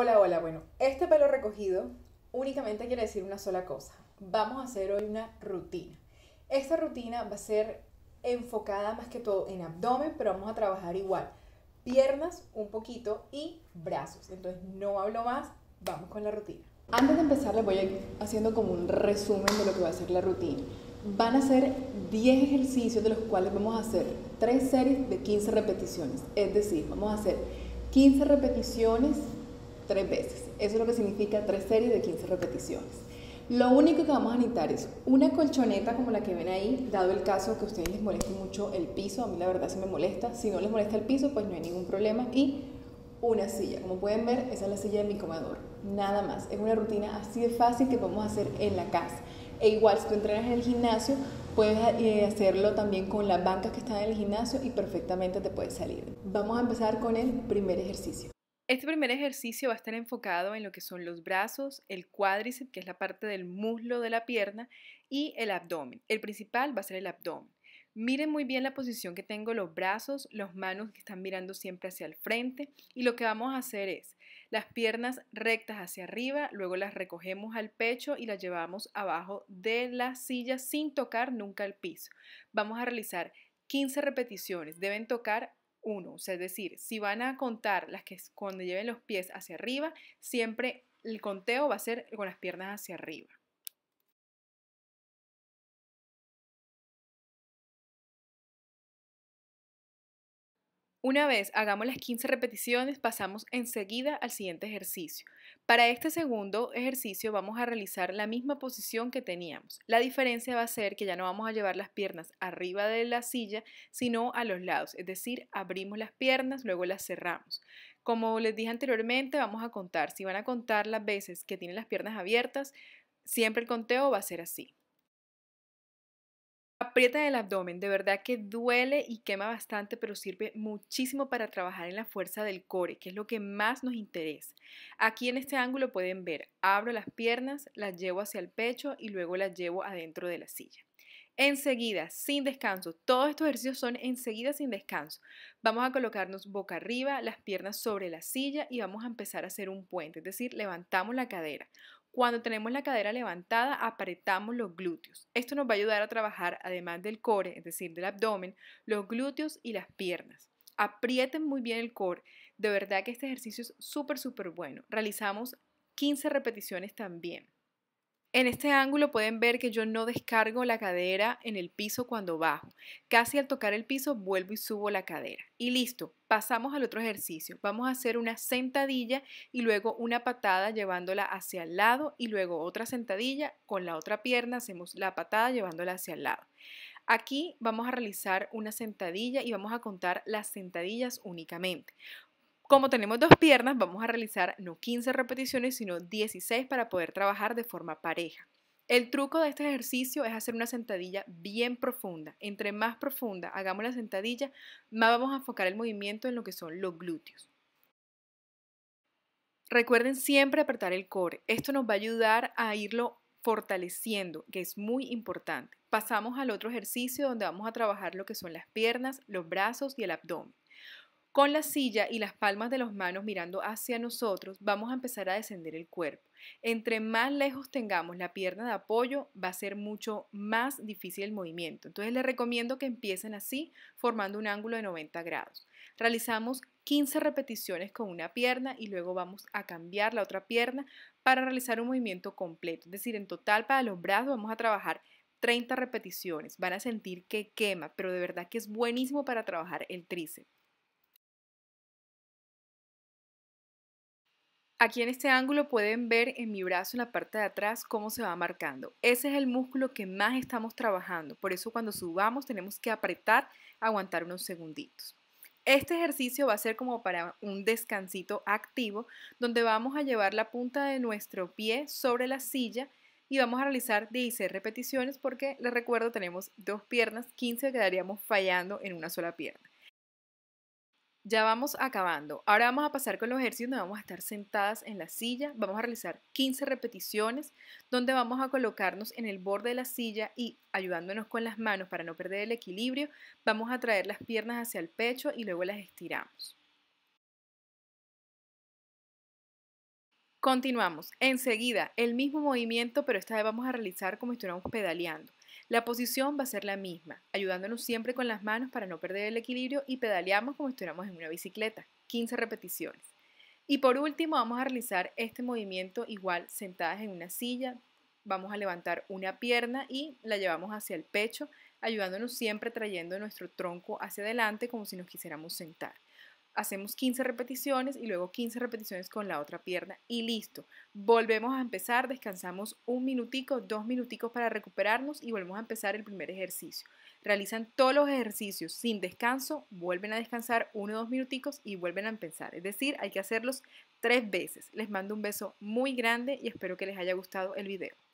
Hola, hola. Bueno, este pelo recogido únicamente quiere decir una sola cosa. Vamos a hacer hoy una rutina. Esta rutina va a ser enfocada más que todo en abdomen, pero vamos a trabajar igual. Piernas un poquito y brazos. Entonces no hablo más, vamos con la rutina. Antes de empezar les voy a ir haciendo como un resumen de lo que va a ser la rutina. Van a ser 10 ejercicios de los cuales vamos a hacer 3 series de 15 repeticiones. Es decir, vamos a hacer 15 repeticiones tres veces. Eso es lo que significa tres series de 15 repeticiones. Lo único que vamos a necesitar es una colchoneta como la que ven ahí, dado el caso que a ustedes les moleste mucho el piso, a mí la verdad se me molesta, si no les molesta el piso pues no hay ningún problema y una silla, como pueden ver esa es la silla de mi comedor, nada más, es una rutina así de fácil que podemos hacer en la casa e igual si tú entrenas en el gimnasio puedes eh, hacerlo también con las bancas que están en el gimnasio y perfectamente te puedes salir. Vamos a empezar con el primer ejercicio. Este primer ejercicio va a estar enfocado en lo que son los brazos, el cuádriceps, que es la parte del muslo de la pierna, y el abdomen. El principal va a ser el abdomen. Miren muy bien la posición que tengo los brazos, las manos que están mirando siempre hacia el frente y lo que vamos a hacer es las piernas rectas hacia arriba, luego las recogemos al pecho y las llevamos abajo de la silla sin tocar nunca el piso. Vamos a realizar 15 repeticiones, deben tocar uno. es decir, si van a contar las que cuando lleven los pies hacia arriba, siempre el conteo va a ser con las piernas hacia arriba. Una vez hagamos las 15 repeticiones, pasamos enseguida al siguiente ejercicio. Para este segundo ejercicio vamos a realizar la misma posición que teníamos. La diferencia va a ser que ya no vamos a llevar las piernas arriba de la silla, sino a los lados, es decir, abrimos las piernas, luego las cerramos. Como les dije anteriormente, vamos a contar. Si van a contar las veces que tienen las piernas abiertas, siempre el conteo va a ser así. Aprieta el abdomen, de verdad que duele y quema bastante, pero sirve muchísimo para trabajar en la fuerza del core, que es lo que más nos interesa. Aquí en este ángulo pueden ver, abro las piernas, las llevo hacia el pecho y luego las llevo adentro de la silla. Enseguida, sin descanso, todos estos ejercicios son enseguida sin descanso. Vamos a colocarnos boca arriba, las piernas sobre la silla y vamos a empezar a hacer un puente, es decir, levantamos la cadera. Cuando tenemos la cadera levantada, apretamos los glúteos. Esto nos va a ayudar a trabajar, además del core, es decir, del abdomen, los glúteos y las piernas. Aprieten muy bien el core. De verdad que este ejercicio es súper, súper bueno. Realizamos 15 repeticiones también. En este ángulo pueden ver que yo no descargo la cadera en el piso cuando bajo. Casi al tocar el piso vuelvo y subo la cadera. Y listo, pasamos al otro ejercicio. Vamos a hacer una sentadilla y luego una patada llevándola hacia el lado y luego otra sentadilla con la otra pierna hacemos la patada llevándola hacia el lado. Aquí vamos a realizar una sentadilla y vamos a contar las sentadillas únicamente. Como tenemos dos piernas, vamos a realizar no 15 repeticiones, sino 16 para poder trabajar de forma pareja. El truco de este ejercicio es hacer una sentadilla bien profunda. Entre más profunda hagamos la sentadilla, más vamos a enfocar el movimiento en lo que son los glúteos. Recuerden siempre apretar el core. Esto nos va a ayudar a irlo fortaleciendo, que es muy importante. Pasamos al otro ejercicio donde vamos a trabajar lo que son las piernas, los brazos y el abdomen. Con la silla y las palmas de las manos mirando hacia nosotros, vamos a empezar a descender el cuerpo. Entre más lejos tengamos la pierna de apoyo, va a ser mucho más difícil el movimiento. Entonces les recomiendo que empiecen así, formando un ángulo de 90 grados. Realizamos 15 repeticiones con una pierna y luego vamos a cambiar la otra pierna para realizar un movimiento completo. Es decir, en total para los brazos vamos a trabajar 30 repeticiones. Van a sentir que quema, pero de verdad que es buenísimo para trabajar el tríceps. Aquí en este ángulo pueden ver en mi brazo en la parte de atrás cómo se va marcando. Ese es el músculo que más estamos trabajando, por eso cuando subamos tenemos que apretar, aguantar unos segunditos. Este ejercicio va a ser como para un descansito activo, donde vamos a llevar la punta de nuestro pie sobre la silla y vamos a realizar 16 repeticiones porque les recuerdo tenemos dos piernas, 15 quedaríamos fallando en una sola pierna. Ya vamos acabando. Ahora vamos a pasar con los ejercicios donde vamos a estar sentadas en la silla. Vamos a realizar 15 repeticiones donde vamos a colocarnos en el borde de la silla y ayudándonos con las manos para no perder el equilibrio, vamos a traer las piernas hacia el pecho y luego las estiramos. Continuamos. Enseguida, el mismo movimiento, pero esta vez vamos a realizar como si estuviéramos pedaleando. La posición va a ser la misma, ayudándonos siempre con las manos para no perder el equilibrio y pedaleamos como estuviéramos en una bicicleta, 15 repeticiones. Y por último vamos a realizar este movimiento igual sentadas en una silla, vamos a levantar una pierna y la llevamos hacia el pecho, ayudándonos siempre trayendo nuestro tronco hacia adelante como si nos quisiéramos sentar hacemos 15 repeticiones y luego 15 repeticiones con la otra pierna y listo. Volvemos a empezar, descansamos un minutico, dos minuticos para recuperarnos y volvemos a empezar el primer ejercicio. Realizan todos los ejercicios sin descanso, vuelven a descansar uno o dos minuticos y vuelven a empezar. Es decir, hay que hacerlos tres veces. Les mando un beso muy grande y espero que les haya gustado el video.